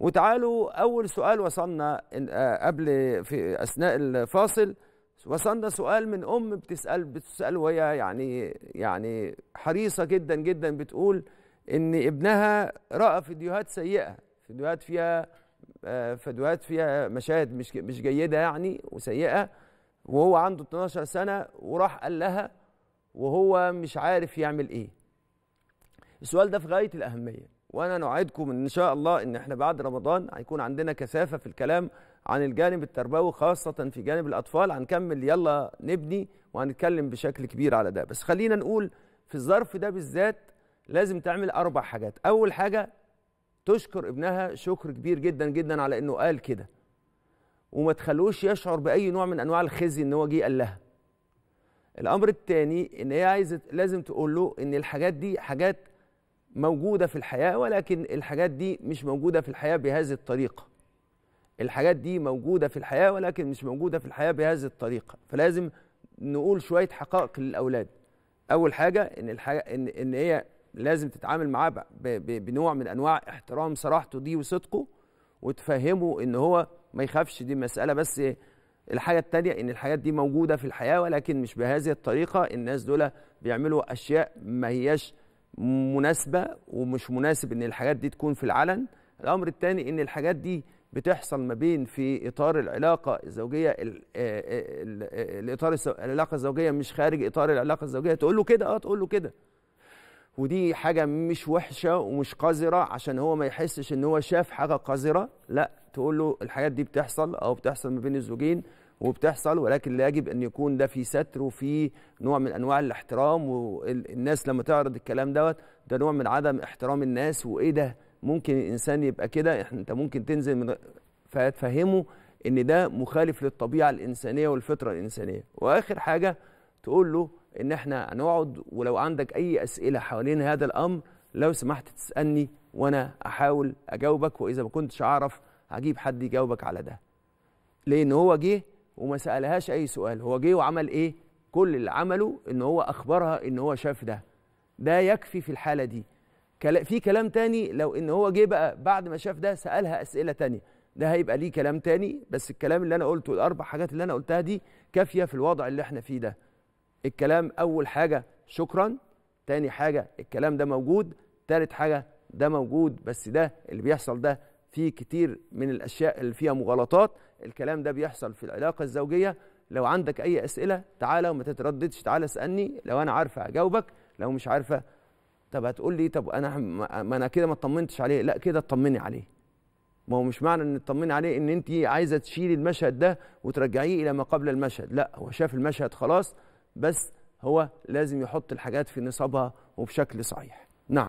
وتعالوا أول سؤال وصلنا آه، قبل في أثناء الفاصل وصلنا سؤال من أم بتسأل بتسأل وهي يعني يعني حريصة جدا جدا بتقول إن ابنها رأى فيديوهات سيئة فيديوهات فيها آه، فيديوهات فيها مشاهد مش مش جيدة يعني وسيئة وهو عنده 12 سنة وراح قال لها وهو مش عارف يعمل إيه السؤال ده في غاية الأهمية وانا نوعدكم ان شاء الله ان احنا بعد رمضان هيكون عندنا كثافه في الكلام عن الجانب التربوي خاصه في جانب الاطفال هنكمل يلا نبني وهنتكلم بشكل كبير على ده بس خلينا نقول في الظرف ده بالذات لازم تعمل اربع حاجات اول حاجه تشكر ابنها شكر كبير جدا جدا على انه قال كده وما تخلوش يشعر باي نوع من انواع الخزي ان هو جه قال لها الامر الثاني ان هي عايزه لازم تقول له ان الحاجات دي حاجات موجودة في الحياة ولكن الحاجات دي مش موجودة في الحياة بهذه الطريقة الحاجات دي موجودة في الحياة ولكن مش موجودة في الحياة بهذه الطريقة فلازم نقول شوية حقائق للأولاد أول حاجة إن, الحاجة إن, إن هي لازم تتعامل معاه بنوع من أنواع احترام صراحته دي وصدقه وتفهمه إن هو ما يخافش دي مسألة بس الحاجة التانية إن الحاجات دي موجودة في الحياة ولكن مش بهذه الطريقة الناس دول بيعملوا أشياء ما هياش مناسبه ومش مناسب ان الحاجات دي تكون في العلن الامر الثاني ان الحاجات دي بتحصل ما بين في اطار العلاقه الزوجيه آه، آه، آه، الاطار العلاقه الزوجيه مش خارج اطار العلاقه الزوجيه تقول له كده اه تقول له كده ودي حاجه مش وحشه ومش قذره عشان هو ما يحسش ان هو شاف حاجه قذره لا تقول له الحاجات دي بتحصل او بتحصل ما بين الزوجين وبتحصل ولكن لا يجب ان يكون ده في ستر وفي نوع من انواع الاحترام والناس لما تعرض الكلام دوت ده نوع من عدم احترام الناس وايه ده ممكن الانسان يبقى كده انت ممكن تنزل من فتفهمه ان ده مخالف للطبيعه الانسانيه والفطره الانسانيه واخر حاجه تقول له ان احنا هنقعد ولو عندك اي اسئله حوالين هذا الامر لو سمحت تسالني وانا احاول اجاوبك واذا ما كنتش اعرف هجيب حد يجاوبك على ده لان هو جه وما سالهاش اي سؤال هو جه وعمل ايه كل اللي عمله ان هو اخبرها ان هو شاف ده ده يكفي في الحاله دي في كلام تاني لو ان هو جه بقى بعد ما شاف ده سالها اسئله تانيه ده هيبقى ليه كلام تاني بس الكلام اللي انا قلته الاربع حاجات اللي انا قلتها دي كافيه في الوضع اللي احنا فيه ده الكلام اول حاجه شكرا تاني حاجه الكلام ده موجود تالت حاجه ده موجود بس ده اللي بيحصل ده في كتير من الاشياء اللي فيها مغالطات الكلام ده بيحصل في العلاقه الزوجيه لو عندك اي اسئله تعالى وما تترددش تعالى اسالني لو انا عارفه اجاوبك لو مش عارفه طب هتقول لي طب انا ما انا كده ما اطمنتش عليه لا كده اطمني عليه ما هو مش معنى ان تطمني عليه ان انت عايزه تشيلي المشهد ده وترجعيه الى ما قبل المشهد لا هو شاف المشهد خلاص بس هو لازم يحط الحاجات في نصابها وبشكل صحيح